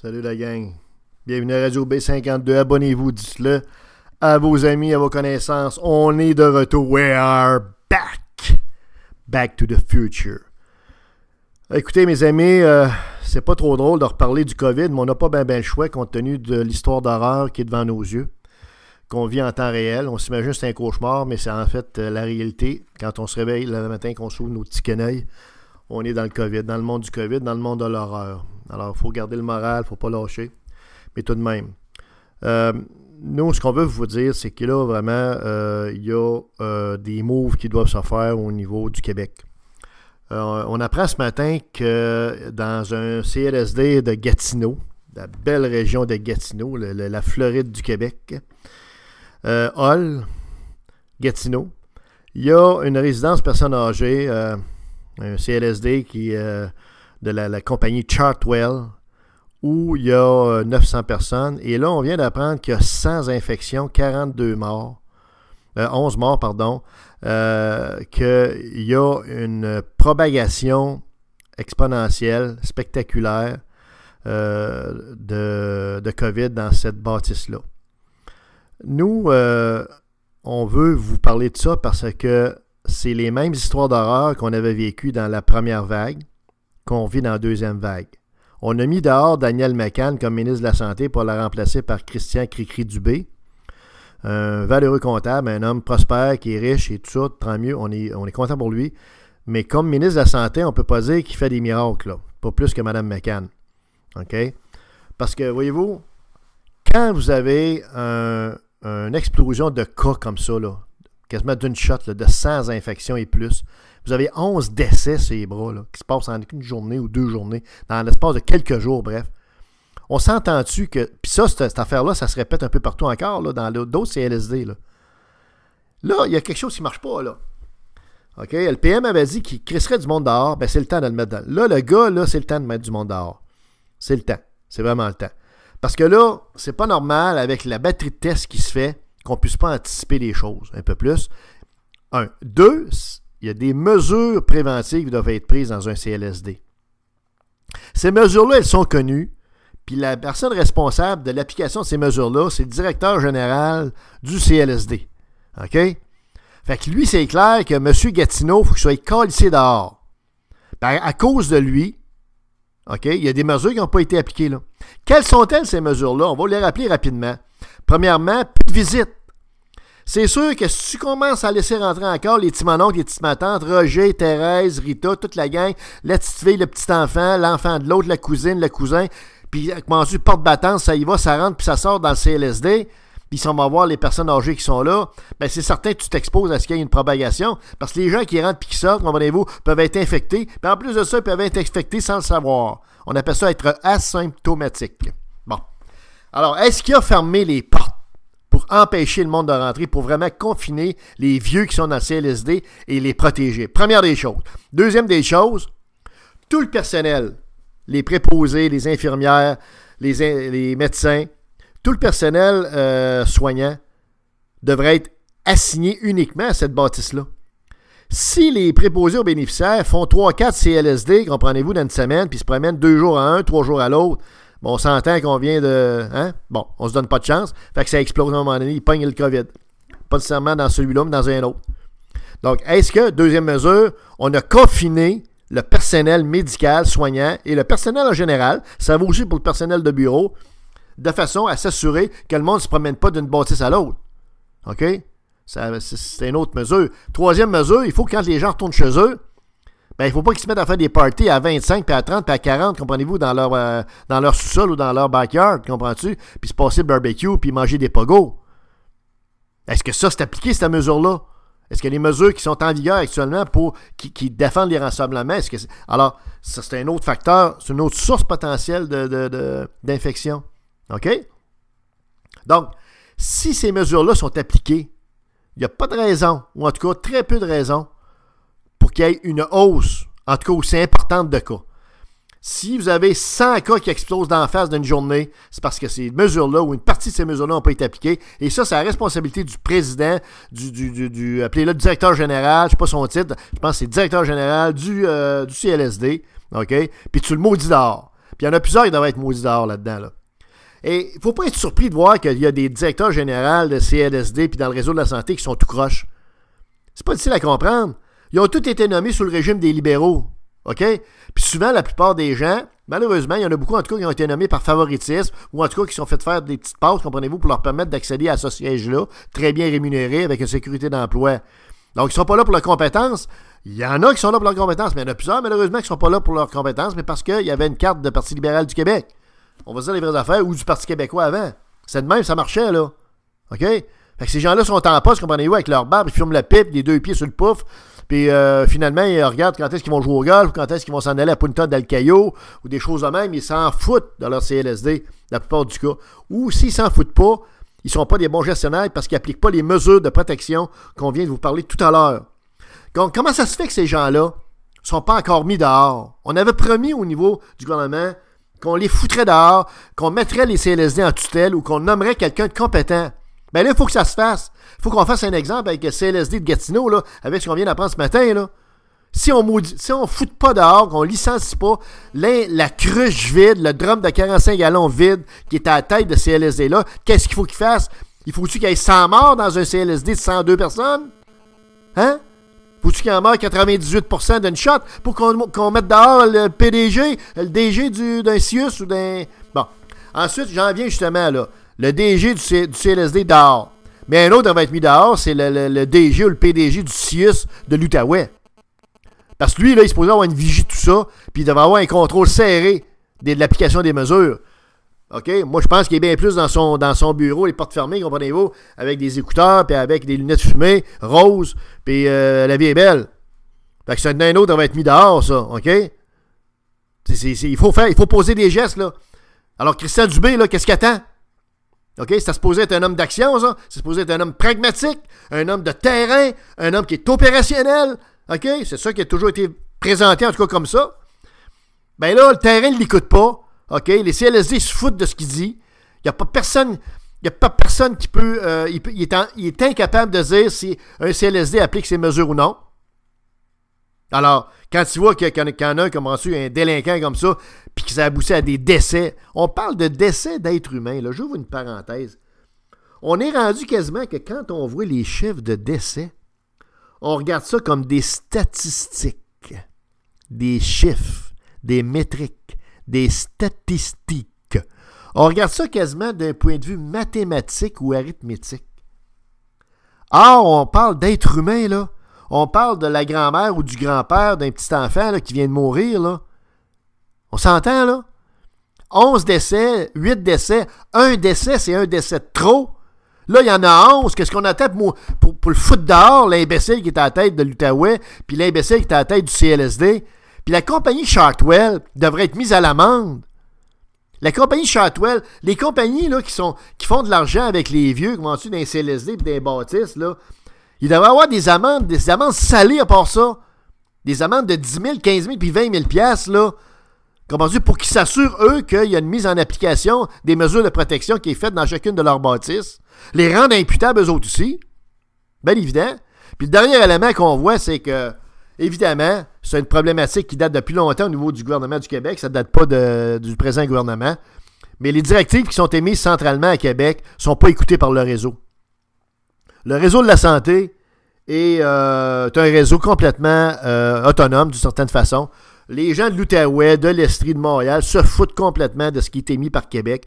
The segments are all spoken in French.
Salut la gang. Bienvenue à Radio B52. Abonnez-vous, dites-le à vos amis, à vos connaissances. On est de retour. We are back. Back to the future. Écoutez, mes amis, euh, c'est pas trop drôle de reparler du COVID, mais on n'a pas bien ben le choix compte tenu de l'histoire d'horreur qui est devant nos yeux, qu'on vit en temps réel. On s'imagine que c'est un cauchemar, mais c'est en fait euh, la réalité quand on se réveille le matin, qu'on s'ouvre nos petits canailles on est dans le COVID, dans le monde du COVID, dans le monde de l'horreur. Alors, il faut garder le moral, il ne faut pas lâcher. Mais tout de même. Euh, nous, ce qu'on veut vous dire, c'est que là, vraiment, il euh, y a euh, des moves qui doivent se faire au niveau du Québec. on apprend ce matin que dans un CLSD de Gatineau, la belle région de Gatineau, la Floride du Québec, Hall, Gatineau, il y a une résidence personne âgée un CLSD qui euh, de la, compagnie Chartwell, où il y a 900 euh, personnes. Et là, on vient d'apprendre qu'il y a 100 infections, 42 morts, 11 euh, morts, pardon, qu'il y a une propagation exponentielle, spectaculaire de, de, COVID dans cette bâtisse-là. Nous, on veut vous parler de ça parce que c'est les mêmes histoires d'horreur qu'on avait vécues dans la première vague, qu'on vit dans la deuxième vague. On a mis dehors Daniel McCann comme ministre de la Santé pour la remplacer par Christian Cricri Dubé, un valeureux comptable, un homme prospère qui est riche et tout ça, tant mieux, on est, on est content pour lui. Mais comme ministre de la Santé, on ne peut pas dire qu'il fait des miracles, là. pas plus que Mme McCann. OK? Parce que, voyez-vous, quand vous avez un, une explosion de cas comme ça, là, quasiment d'une shot, de 100 infections et plus. Vous avez 11 décès sur les bras qui se passent en une journée ou deux journées, dans l'espace de quelques jours, bref. On s'entend-tu que. Puis ça, cette, affaire-là, ça se répète un peu partout encore, là, dans d'autres CLSD. Là. là, il y a quelque chose qui ne marche pas, là. OK? Le PM avait dit qu'il crisserait du monde dehors, ben c'est le temps de le mettre dans. Là, le gars, là, c'est le temps de mettre du monde dehors. C'est le temps. C'est vraiment le temps. Parce que là, c'est pas normal avec la batterie de test qui se fait qu'on ne puisse pas anticiper les choses un peu plus. Un. Deux, il y a des mesures préventives qui doivent être prises dans un CLSD. Ces mesures-là, elles sont connues. Puis la personne responsable de l'application de ces mesures-là, c'est le directeur général du CLSD. OK? Fait que lui, c'est clair que M. Gatineau, il faut qu'il soit calissé dehors. Ben, à cause de lui, OK, il y a des mesures qui n'ont pas été appliquées. Quelles sont-elles, ces mesures-là? On va les rappeler rapidement. Premièrement, plus de visite. C'est sûr que si tu commences à laisser rentrer encore les petits les petites matantes, Roger, Thérèse, Rita, toute la gang, la petite fille, le petit enfant, l'enfant de l'autre, la cousine, le cousin, puis euh, tu porte battante, ça y va, ça rentre, puis ça sort dans le CLSD, puis si on va voir les personnes âgées qui sont là, ben c'est certain que tu t'exposes à ce qu'il y ait une propagation, parce que les gens qui rentrent puis qui sortent, comprenez-vous, peuvent être infectés, puis en plus de ça, ils peuvent être infectés sans le savoir. On appelle ça être asymptomatique. Bon. Alors, est-ce qu'il a fermé les portes? empêcher le monde de rentrer, pour vraiment confiner les vieux qui sont dans le CLSD et les protéger. Première des choses. Deuxième des choses, tout le personnel, les préposés, les infirmières, les, médecins, tout le personnel euh, soignant devrait être assigné uniquement à cette bâtisse-là. Si les préposés aux bénéficiaires font 3 quatre CLSD, comprenez-vous, dans une semaine, puis se promènent deux jours à un, trois jours à l'autre, Bon, on s'entend qu'on vient de. Hein? Bon, on se donne pas de chance. Fait que ça explose à un moment donné. Il pogne le COVID. Pas nécessairement dans celui-là, mais dans un autre. Donc, est-ce que, deuxième mesure, on a confiné le personnel médical, soignant et le personnel en général, ça vaut aussi pour le personnel de bureau, de façon à s'assurer que le monde ne se promène pas d'une bâtisse à l'autre. OK? C'est une autre mesure. Troisième mesure, il faut que quand les gens retournent chez eux, ben, il faut pas qu'ils se mettent à faire des parties à 25, puis à 30, puis à 40, comprenez-vous, dans leur, euh, leur sous-sol ou dans leur backyard, comprends-tu? Puis se passer le barbecue, puis manger des pogos. Est-ce que ça, c'est appliqué, cette mesure-là? Est-ce que les mesures qui sont en vigueur actuellement pour qui, défendent les rassemblements, est-ce que alors ça c'est un autre facteur, c'est une autre source potentielle d'infection, de, ok Donc, si ces mesures-là sont appliquées, il n'y a pas de raison, ou en tout cas très peu de raisons, qu'il y ait une hausse, en tout cas aussi importante de cas. Si vous avez 100 cas qui explosent dans la face d'une journée, c'est parce que ces mesures-là ou une partie de ces mesures-là n'ont pas été appliquées. Et ça, c'est la responsabilité du président, du, du, du, appelez-le directeur général, je ne sais pas son titre, je pense que c'est directeur général du, euh, du CLSD, OK? Puis tu le maudis dehors. Puis il y en a plusieurs qui doivent être maudits dehors là-dedans, là. Et il ne faut pas être surpris de voir qu'il y a des directeurs généraux de CLSD puis dans le réseau de la santé qui sont tout croches. C'est pas difficile à comprendre. Ils ont tous été nommés sous le régime des libéraux. OK? Puis souvent, la plupart des gens, malheureusement, il y en a beaucoup, en tout cas, qui ont été nommés par favoritisme ou en tout cas qui sont fait faire des petites passes, comprenez-vous, pour leur permettre d'accéder à ce siège-là, très bien rémunéré, avec une sécurité d'emploi. Donc, ils ne sont pas là pour leurs compétences. Il y en a qui sont là pour leurs compétences, mais il y en a plusieurs, malheureusement, qui ne sont pas là pour leurs compétences, mais parce qu'il y avait une carte de Parti libéral du Québec. On va dire les vraies affaires, ou du Parti québécois avant. C'est de même, ça marchait, là. OK? que ces gens-là sont en poste, comprenez-vous, avec leur barbe, ils fument la pipe, les deux pieds sur le pouf. Puis euh, finalement, ils regardent quand est-ce qu'ils vont jouer au golf, quand est-ce qu'ils vont s'en aller à Punta del Cayo ou des choses de même. Ils s'en foutent dans leur CLSD, la plupart du cas. Ou s'ils s'en foutent pas, ils sont pas des bons gestionnaires parce qu'ils n'appliquent pas les mesures de protection qu'on vient de vous parler tout à l'heure. Donc, comment ça se fait que ces gens-là sont pas encore mis dehors? On avait promis au niveau du gouvernement qu'on les foutrait dehors, qu'on mettrait les CLSD en tutelle ou qu'on nommerait quelqu'un de compétent. Mais ben là, il faut que ça se fasse. Il faut qu'on fasse un exemple avec le CLSD de Gatineau, là, avec ce qu'on vient d'apprendre ce matin. Là. Si on ne si fout pas dehors, qu'on licencie pas la, cruche vide, le drum de 45 gallons vide qui est à la tête de CLSD là, qu'est-ce qu'il faut qu'il fasse? Il faut-tu qu'il y ait 100 morts dans un CLSD de 102 personnes? Hein? Faut-tu qu'il en meure 98% d'une shot pour qu'on mette dehors le PDG, le DG d'un du, CIUS ou d'un... Bon. Ensuite, j'en viens justement là. Le DG du, CLSD dehors. Mais un autre va être mis dehors, c'est le, DG ou le PDG du CIUS de l'Outaouais. Parce que lui, là, il se posait avoir une vigie tout ça, puis il devait avoir un contrôle serré de, l'application des mesures. OK? Moi, je pense qu'il est bien plus dans son, dans son bureau, les portes fermées, comprenez-vous, avec des écouteurs, puis avec des lunettes fumées, roses, puis euh, la vie est belle. Fait que c'est un autre, va être mis dehors, ça, OK? il, faut faire, il faut poser des gestes, là. Alors, Christian Dubé, qu'est-ce qu'il attend? OK? se supposé être un homme d'action, ça. C'est supposé être un homme pragmatique, un homme de terrain, un homme qui est opérationnel. OK? C'est ça qui a toujours été présenté, en tout cas comme ça. Mais ben là, le terrain ne l'écoute pas. OK? Les CLSD se foutent de ce qu'il dit. Il n'y a pas personne. Il a pas personne qui peut. Euh, il, est incapable de dire si un CLSD applique ses mesures ou non. Alors, quand tu vois qu'il y en a un un délinquant comme ça, puis que ça à des décès. On parle de décès d'êtres humains. Là, j'ouvre une parenthèse. On est rendu quasiment que quand on voit les chiffres de décès, on regarde ça comme des statistiques, des chiffres, des métriques, des statistiques. On regarde ça quasiment d'un point de vue mathématique ou arithmétique. Ah, on parle d'êtres humains, là. On parle de la grand-mère ou du grand-père d'un petit enfant qui vient de mourir, là. On s'entend, là? 11 décès, 8 décès, un décès, c'est un décès de trop. Là, il y en a 11. Qu'est-ce qu'on attend pour, pour, pour, le foot dehors, l'imbécile qui est à la tête de l'Outaouais, puis l'imbécile qui est à la tête du CLSD? Puis la compagnie Chartwell devrait être mise à l'amende. La compagnie Chartwell, les compagnies là, qui, sont, qui font de l'argent avec les vieux, comment tu, d'un CLSD et des bâtisses, là, ils devraient avoir des amendes, des amendes salées à part ça. Des amendes de 10 000, 15 000 puis 20 000 là. Comment dire Pour qu'ils s'assurent, eux, qu'il y a une mise en application des mesures de protection qui est faite dans chacune de leurs bâtisses. Les rendre imputables, eux autres aussi. Bien évident. Puis le dernier élément qu'on voit, c'est que, évidemment, c'est une problématique qui date depuis longtemps au niveau du gouvernement du Québec. Ça ne date pas du présent gouvernement. Mais les directives qui sont émises centralement à Québec ne sont pas écoutées par le réseau. Le réseau de la santé est, euh, un réseau complètement euh, autonome, d'une certaine façon. Les gens de l'Outaouais, de l'Estrie, de Montréal se foutent complètement de ce qui est mis par Québec.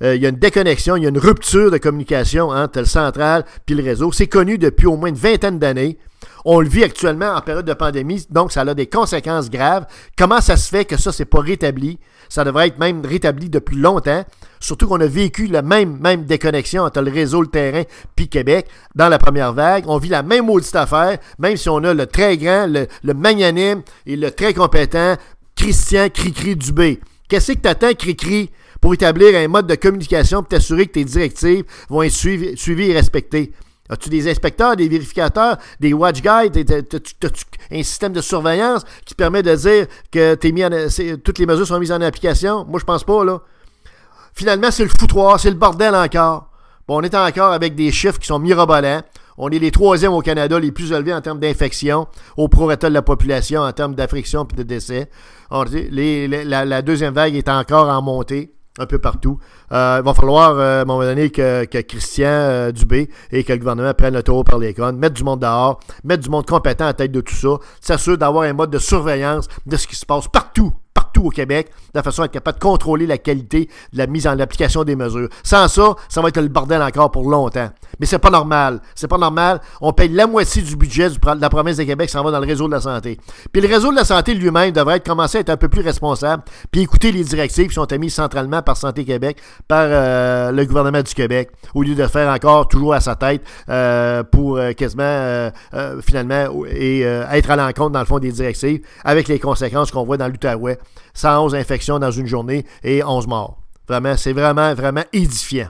Euh, il y a une déconnexion, il y a une rupture de communication entre le central puis le réseau. C'est connu depuis au moins une vingtaine d'années. On le vit actuellement en période de pandémie, donc ça a des conséquences graves. Comment ça se fait que ça, c'est pas rétabli? Ça devrait être même rétabli depuis longtemps, surtout qu'on a vécu la même, même déconnexion entre le réseau, le terrain, puis Québec dans la première vague. On vit la même maudite affaire, même si on a le très grand, le, magnanime et le très compétent Christian Cricri Dubé. Qu'est-ce que t'attends, Cricri? pour établir un mode de communication pour t'assurer que tes directives vont être suivies, et respectées? As-tu des inspecteurs, des vérificateurs, des watch guides? un système de surveillance qui permet de dire que es mis en, toutes les mesures sont mises en application? Moi, je pense pas, là. Finalement, c'est le foutoir, c'est le bordel encore. Bon, on est encore avec des chiffres qui sont mirobolants. On est les troisièmes au Canada les plus élevés en termes d'infection au prorata de la population, en termes d'affliction et de décès. la deuxième vague est encore en montée un peu partout. Euh, il va falloir, euh, à un moment donné, que, que Christian euh, Dubé et que le gouvernement prennent le taureau par les cornes, mettre du monde dehors, mettre du monde compétent à la tête de tout ça, s'assurer d'avoir un mode de surveillance de ce qui se passe partout au Québec, de façon à être capable de contrôler la qualité de la mise en application des mesures. Sans ça, ça va être le bordel encore pour longtemps. Mais c'est pas normal. C'est pas normal. On paye la moitié du budget de la province de Québec, ça va dans le réseau de la santé. Puis le réseau de la santé lui-même devrait être, commencer à être un peu plus responsable, puis écouter les directives qui sont émises centralement par Santé Québec, par euh, le gouvernement du Québec, au lieu de faire encore toujours à sa tête euh, pour euh, quasiment finalement et être à l'encontre dans le fond des directives, avec les conséquences qu'on voit dans l'Outaouais. 111 infections dans une journée et 11 morts. Vraiment, c'est vraiment, vraiment édifiant.